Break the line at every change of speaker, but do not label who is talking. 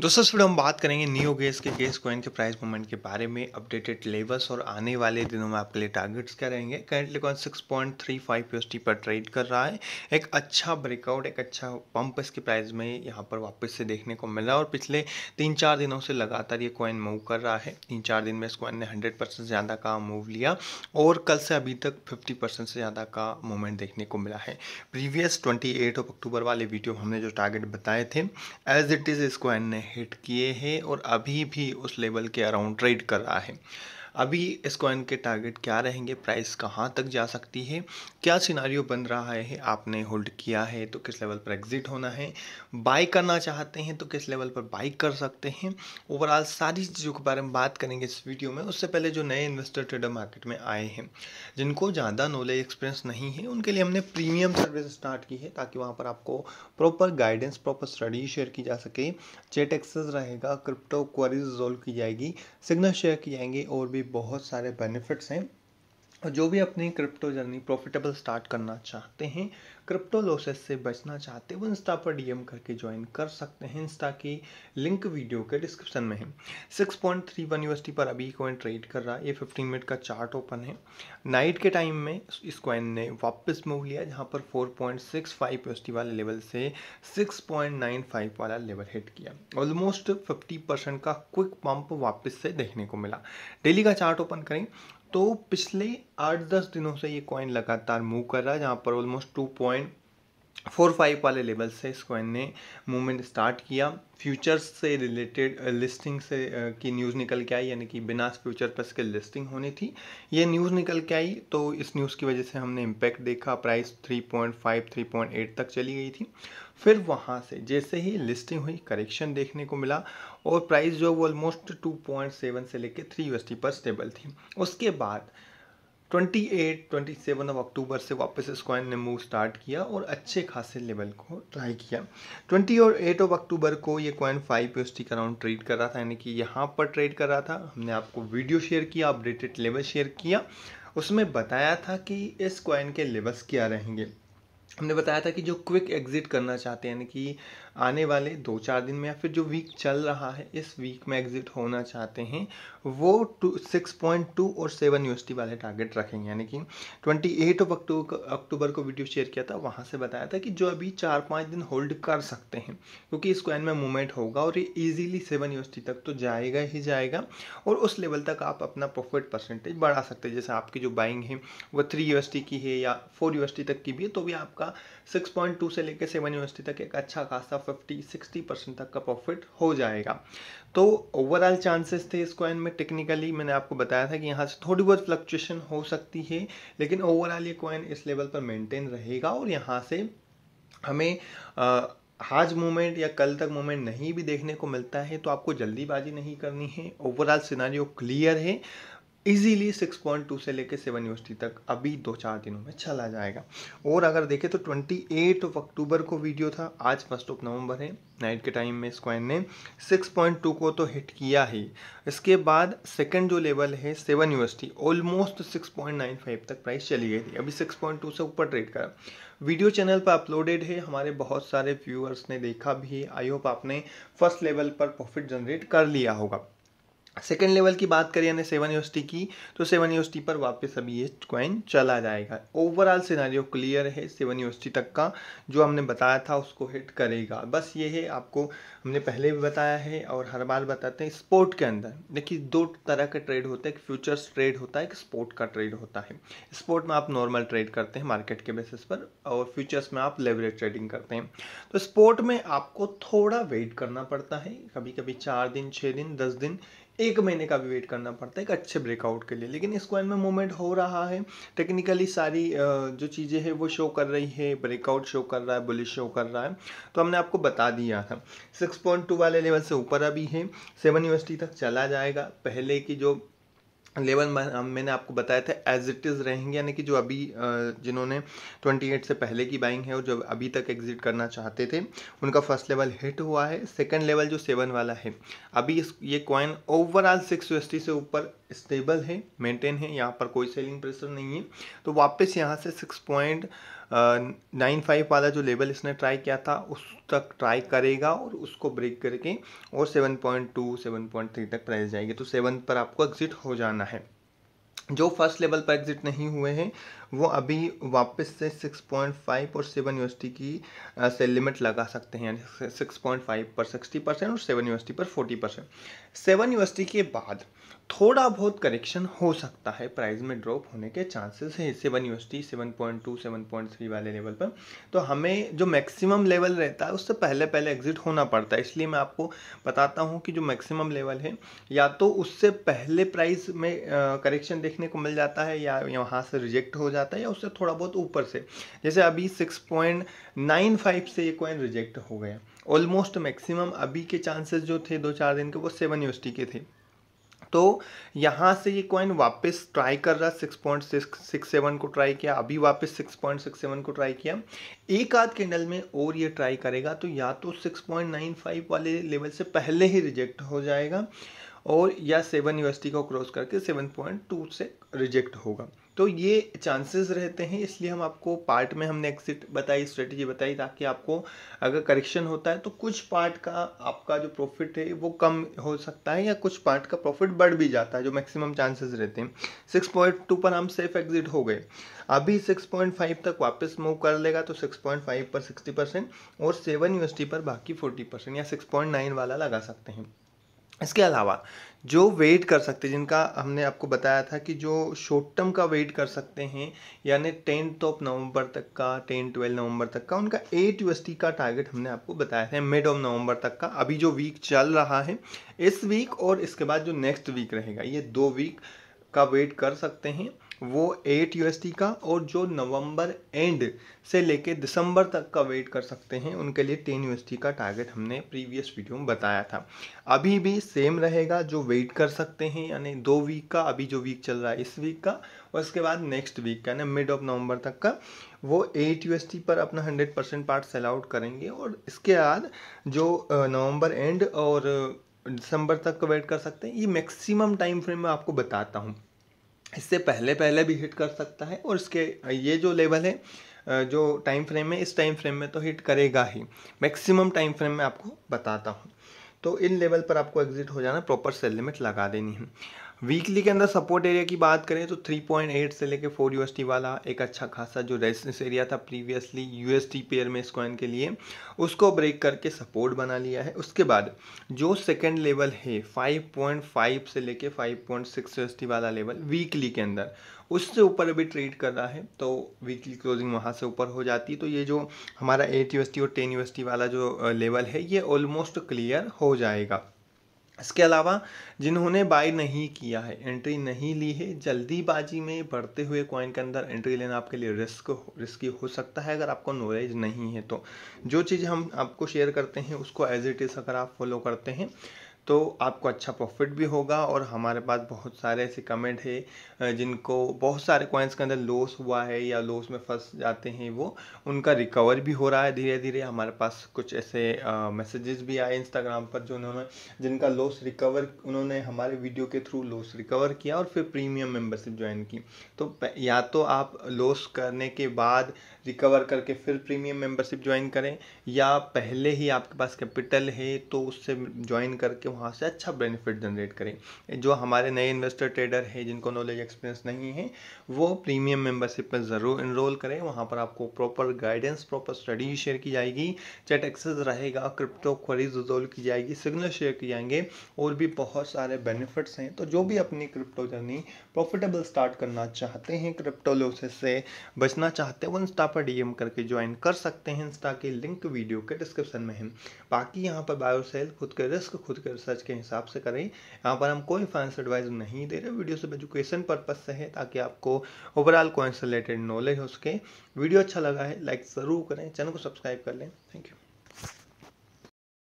दोस्तों फिर हम बात करेंगे नियो गेस के गेस कॉइन के प्राइस मूवमेंट के बारे में अपडेटेड लेवल्स और आने वाले दिनों में आपके लिए टारगेट्स क्या रहेंगे करेंटली कॉइन 6.35 पॉइंट पर ट्रेड कर रहा है एक अच्छा ब्रेकआउट एक अच्छा पंप इसके प्राइस में यहाँ पर वापस से देखने को मिला और पिछले तीन चार दिनों से लगातार ये कॉइन मूव कर रहा है तीन चार दिन में इस कॉइन ने हंड्रेड से ज़्यादा का मूव लिया और कल से अभी तक फिफ्टी से ज़्यादा का मूवमेंट देखने को मिला है प्रीवियस ट्वेंटी ऑफ अक्टूबर वाले वीडियो हमने जो टारगेट बताए थे एज इट इज़ इस कॉइन ने हिट किए हैं और अभी भी उस लेवल के अराउंड ट्रेड कर रहा है अभी इस कॉइन के टारगेट क्या रहेंगे प्राइस कहाँ तक जा सकती है क्या सिनारियो बन रहा है आपने होल्ड किया है तो किस लेवल पर एग्जिट होना है बाई करना चाहते हैं तो किस लेवल पर बाई कर सकते हैं ओवरऑल सारी चीज़ों के बारे में बात करेंगे इस वीडियो में उससे पहले जो नए इन्वेस्टर ट्रेडर मार्केट में आए हैं जिनको ज़्यादा नॉलेज एक्सपीरियंस नहीं है उनके लिए हमने प्रीमियम सर्विस स्टार्ट की है ताकि वहाँ पर आपको proper guidance proper study share की जा सके चेट एक्सेस रहेगा क्रिप्टो क्वारीज रिजोल्व की जाएगी सिग्नल शेयर की जाएंगे और भी भी बहुत सारे बेनिफिट्स हैं और जो भी अपनी क्रिप्टो जर्नी प्रॉफिटेबल स्टार्ट करना चाहते हैं क्रिप्टो लॉसेस से बचना चाहते हैं वो इंस्टा पर डीएम करके ज्वाइन कर सकते हैं इंस्टा की लिंक वीडियो के डिस्क्रिप्शन में है six point three one UST पर अभी कॉइन ट्रेड कर रहा है ये फिफ्टीन मिनट का चार्ट ओपन है नाइट के टाइम में इस कॉइन ने वापस मूव लिया जहाँ पर four point six five UST वाले लेवल से सिक्स पॉइंट नाइन फाइव वाला लेवल हिट किया ऑलमोस्ट फिफ्टी परसेंट का क्विक पंप वापस से देखने को मिला डेली का चार्ट ओपन करें तो पिछले आठ दस दिनों से ये कॉइन लगातार मूव कर रहा है जहाँ पर almost two point four five वाले लेवल से इस कॉइन ने मूवमेंट स्टार्ट किया फ्यूचर्स से रिलेटेड लिस्टिंग uh, से uh, की न्यूज़ निकल के आई यानी कि बिना फ्यूचर पर इसके लिस्टिंग होनी थी ये न्यूज़ निकल के आई तो इस न्यूज़ की वजह से हमने इम्पैक्ट देखा प्राइस 3.5 3.8 तक चली गई थी फिर वहाँ से जैसे ही लिस्टिंग हुई करेक्शन देखने को मिला और प्राइस जो वो ऑलमोस्ट 2.7 से लेके 3 यूएसडी पर स्टेबल थी उसके बाद 28, 27 ऑफ अक्टूबर से वापस इस कॉइन ने मूव स्टार्ट किया और अच्छे खासे लेवल को ट्राई किया 20 और 8 ऑफ अक्टूबर को ये कॉइन फाइव टी का राउंड ट्रेड कर रहा था यानी कि यहाँ पर ट्रेड कर रहा था हमने आपको वीडियो शेयर किया अपडेटेड लेवल शेयर किया उसमें बताया था कि इस कॉइन के लेवल्स क्या रहेंगे हमने बताया था कि जो क्विक एग्ज़िट करना चाहते हैं यानी कि आने वाले दो चार दिन में या फिर जो वीक चल रहा है इस वीक में एग्ज़िट होना चाहते हैं वो टू सिक्स पॉइंट टू और सेवन यू वाले टारगेट रखेंगे यानी कि twenty eight of October October को वीडियो शेयर किया था वहाँ से बताया था कि जो अभी चार पाँच दिन होल्ड कर सकते हैं क्योंकि इस कॉइन में मूवमेंट होगा और ये ईजिली सेवन यू तक तो जाएगा ही जाएगा और उस लेवल तक आप अपना प्रॉफिट परसेंटेज बढ़ा सकते हैं जैसे आपकी जो बाइंग है वो थ्री यू की है या फोर यू तक की भी है तो भी आपका आपका 6.2 से लेकर सेवन यूनिवर्सिटी तक एक अच्छा खासा 50 60 परसेंट तक का प्रॉफिट हो जाएगा तो ओवरऑल चांसेस थे इस कॉइन में टेक्निकली मैंने आपको बताया था कि यहाँ से थोड़ी बहुत फ्लक्चुएशन हो सकती है लेकिन ओवरऑल ये कॉइन इस लेवल पर मेंटेन रहेगा और यहाँ से हमें आ, आज मोमेंट या कल तक मोमेंट नहीं भी देखने को मिलता है तो आपको जल्दीबाजी नहीं करनी है ओवरऑल सिनारियो क्लियर है इजीली 6.2 से लेकर 7 यूनिवर्सिटी तक अभी दो चार दिनों में चला जाएगा और अगर देखें तो 28 ऑफ अक्टूबर को वीडियो था आज फर्स्ट ऑफ नवंबर है नाइट के टाइम में स्क्वाइन ने 6.2 को तो हिट किया ही इसके बाद सेकंड जो लेवल है सेवन यूनिवर्सिटी ऑलमोस्ट 6.95 तक प्राइस चली गई थी अभी 6.2 से ऊपर ट्रेड करा वीडियो चैनल पर अपलोडेड है हमारे बहुत सारे व्यूअर्स ने देखा भी आई होप आपने फर्स्ट लेवल पर प्रॉफिट जनरेट कर लिया होगा सेकेंड लेवल की बात करें यानी सेवन यूनिवर्सिटी की तो सेवन यूनिवर्सिटी पर वापस अभी ये क्वाइन चला जाएगा ओवरऑल सिनारियो क्लियर है सेवन यूनिवर्सिटी तक का जो हमने बताया था उसको हिट करेगा बस ये है आपको हमने पहले भी बताया है और हर बार बताते हैं स्पोर्ट के अंदर देखिए दो तरह का ट्रेड होता है एक फ्यूचर्स ट्रेड होता है एक स्पोर्ट का ट्रेड होता है स्पोर्ट में आप नॉर्मल ट्रेड करते हैं मार्केट के बेसिस पर और फ्यूचर्स में आप लेवरेज ट्रेडिंग करते हैं तो स्पोर्ट में आपको थोड़ा वेट करना पड़ता है कभी कभी चार दिन छः दिन दस दिन एक महीने का भी वेट करना पड़ता है एक अच्छे ब्रेकआउट के लिए लेकिन इस कॉइन में मूवमेंट हो रहा है टेक्निकली सारी जो चीज़ें हैं वो शो कर रही है ब्रेकआउट शो कर रहा है बुलिश शो कर रहा है तो हमने आपको बता दिया था सिक्स पॉइंट टू वाले लेवल से ऊपर अभी है सेवन यूएसटी तक चला जाएगा पहले की जो लेवल मैंने आपको बताया था एज इट इज़ रहेंगे यानी कि जो अभी जिन्होंने 28 से पहले की बाइंग है और जो अभी तक एग्जिट करना चाहते थे उनका फर्स्ट लेवल हिट हुआ है सेकंड लेवल जो सेवन वाला है अभी इस ये कॉइन ओवरऑल सिक्स से ऊपर स्टेबल है मेंटेन है यहाँ पर कोई सेलिंग प्रेशर नहीं है तो वापस यहाँ से सिक्स पॉइंट नाइन फाइव वाला जो लेवल इसने ट्राई किया था उस तक ट्राई करेगा और उसको ब्रेक करके और seven point two seven point three तक प्राइस जाएगी तो सेवन पर आपको एग्जिट हो जाना है जो फर्स्ट लेवल पर एग्जिट नहीं हुए हैं वो अभी वापस से 6.5 और 7 यूएसटी की सेल लिमिट लगा सकते हैं यानी 6.5 पर 60 परसेंट और 7 यूएसटी पर 40 परसेंट सेवन यूएसटी के बाद थोड़ा बहुत करेक्शन हो सकता है प्राइस में ड्रॉप होने के चांसेस हैं seven U S T seven point two seven point three वाले लेवल पर तो हमें जो मैक्सिमम लेवल रहता है उससे पहले पहले एग्जिट होना पड़ता है इसलिए मैं आपको बताता हूँ कि जो मैक्सिमम लेवल है या तो उससे पहले प्राइस में करेक्शन देखने को मिल जाता है या वहाँ से रिजेक्ट हो जाता है या उससे थोड़ा बहुत ऊपर से जैसे अभी सिक्स पॉइंट नाइन फाइव से ये कॉइन रिजेक्ट हो गया ऑलमोस्ट मैक्सिमम अभी के चांसेस जो थे दो चार दिन के वो सेवन यू के थे तो यहाँ से ये कॉइन वापस ट्राई कर रहा six point six six seven को ट्राई किया अभी वापस सिक्स पॉइंट सिक्स सेवन को ट्राई किया एक आध कैंडल में और ये ट्राई करेगा तो या तो सिक्स पॉइंट नाइन फाइव वाले लेवल से पहले ही रिजेक्ट हो जाएगा और या सेवन यूनिवर्सिटी को क्रॉस करके सेवन पॉइंट टू से रिजेक्ट होगा तो ये चांसेस रहते हैं इसलिए हम आपको पार्ट में हमने एक्सिट बताई स्ट्रेटजी बताई ताकि आपको अगर करेक्शन होता है तो कुछ पार्ट का आपका जो प्रॉफिट है वो कम हो सकता है या कुछ पार्ट का प्रॉफिट बढ़ भी जाता है जो मैक्सिमम चांसेस रहते हैं सिक्स पॉइंट टू पर हम सेफ एग्जिट हो गए अभी सिक्स पॉइंट फाइव तक वापस मूव कर लेगा तो सिक्स पॉइंट फाइव पर सिक्सटी परसेंट और सेवन यूएसटी पर बाकी फोर्टी परसेंट या सिक्स पॉइंट नाइन वाला लगा सकते हैं इसके अलावा जो वेट कर सकते जिनका हमने आपको बताया था कि जो शॉर्ट टर्म का वेट कर सकते हैं यानी टेंथ ऑफ नवंबर तक का टेन ट्वेल्व नवंबर तक का उनका एट यू का टारगेट हमने आपको बताया था मिड ऑफ नवंबर तक का अभी जो वीक चल रहा है इस वीक और इसके बाद जो नेक्स्ट वीक रहेगा ये दो वीक का वेट कर सकते हैं वो एट यू का और जो नवंबर एंड से लेके दिसंबर तक का वेट कर सकते हैं उनके लिए टेन यू का टारगेट हमने प्रीवियस वीडियो में बताया था अभी भी सेम रहेगा जो वेट कर सकते हैं यानी दो वीक का अभी जो वीक चल रहा है इस वीक का और उसके बाद नेक्स्ट वीक का यानी मिड ऑफ नवंबर तक का वो एट यू पर अपना hundred percent part sell out करेंगे और इसके बाद जो नवंबर एंड और दिसंबर तक का वेट कर सकते हैं ये मैक्सिमम टाइम फ्रेम में आपको बताता हूँ इससे पहले पहले भी हिट कर सकता है और इसके ये जो लेवल है जो टाइम फ्रेम है इस टाइम फ्रेम में तो हिट करेगा ही मैक्सिमम टाइम फ्रेम में आपको बताता हूँ तो इन लेवल पर आपको एग्जिट हो जाना प्रॉपर सेल लिमिट लगा देनी है वीकली के अंदर सपोर्ट एरिया की बात करें तो 3.8 से लेके 4 यूएसटी वाला एक अच्छा खासा जो रेजिस्टेंस एरिया था प्रीवियसली यूएसटी पेयर में इस कॉइन के लिए उसको ब्रेक करके सपोर्ट बना लिया है उसके बाद जो सेकंड लेवल है 5.5 से लेके 5.6 यूएसटी वाला लेवल वीकली के अंदर उससे ऊपर भी ट्रेड कर रहा है तो वीकली क्लोजिंग वहाँ से ऊपर हो जाती तो ये जो हमारा एट यू और टेन यू वाला जो लेवल है ये ऑलमोस्ट क्लियर हो जाएगा इसके अलावा जिन्होंने बाय नहीं किया है एंट्री नहीं ली है जल्दीबाजी में बढ़ते हुए कॉइन के अंदर एंट्री लेना आपके लिए रिस्क रिस्की हो सकता है अगर आपको नॉलेज नहीं है तो जो चीज़ हम आपको शेयर करते हैं उसको एज इट इज़ अगर आप फॉलो करते हैं तो आपको अच्छा प्रॉफिट भी होगा और हमारे पास बहुत सारे ऐसे कमेंट है जिनको बहुत सारे कॉइन्स के अंदर लॉस हुआ है या लॉस में फंस जाते हैं वो उनका रिकवर भी हो रहा है धीरे धीरे हमारे पास कुछ ऐसे मैसेजेस भी आए इंस्टाग्राम पर जो उन्होंने जिनका लॉस रिकवर उन्होंने हमारे वीडियो के थ्रू लॉस रिकवर किया और फिर प्रीमियम मेम्बरशिप ज्वाइन की तो या तो आप लॉस करने के बाद रिकवर करके फिर प्रीमियम मेम्बरशिप ज्वाइन करें या पहले ही आपके पास कैपिटल है तो उससे ज्वाइन करके वहाँ से अच्छा बेनिफिट जनरेट करें जो हमारे नए इन्वेस्टर ट्रेडर हैं जिनको नॉलेज एक्सपीरियंस नहीं है वो प्रीमियम मेंबरशिप में ज़रूर इनरोल करें वहाँ पर आपको proper guidance proper study share की जाएगी चैट एक्सेस रहेगा क्रिप्टो क्वरीज रिजोल्व की जाएगी सिग्नल शेयर किए जाएंगे और भी बहुत सारे बेनिफिट्स हैं तो जो भी अपनी क्रिप्टो जर्नी प्रॉफिटेबल स्टार्ट करना चाहते हैं क्रिप्टो लोसेस से बचना चाहते हैं वो इंस्टा पर डीएम करके ज्वाइन कर सकते हैं इंस्टा के लिंक वीडियो के डिस्क्रिप्शन में है बाकी यहाँ पर बायोसेल खुद के रिस्क खुद के रिसर्च के हिसाब से करें यहाँ पर हम कोई फाइनेंस एडवाइस नहीं दे रहे वीडियो सिर्फ एजुकेशन पर्पज से है ताकि आपको ओवरऑल कॉइन से रिलेटेड नॉलेज हो सके वीडियो अच्छा लगा है लाइक ज़रूर करें चैनल को सब्सक्राइब कर लें थैंक यू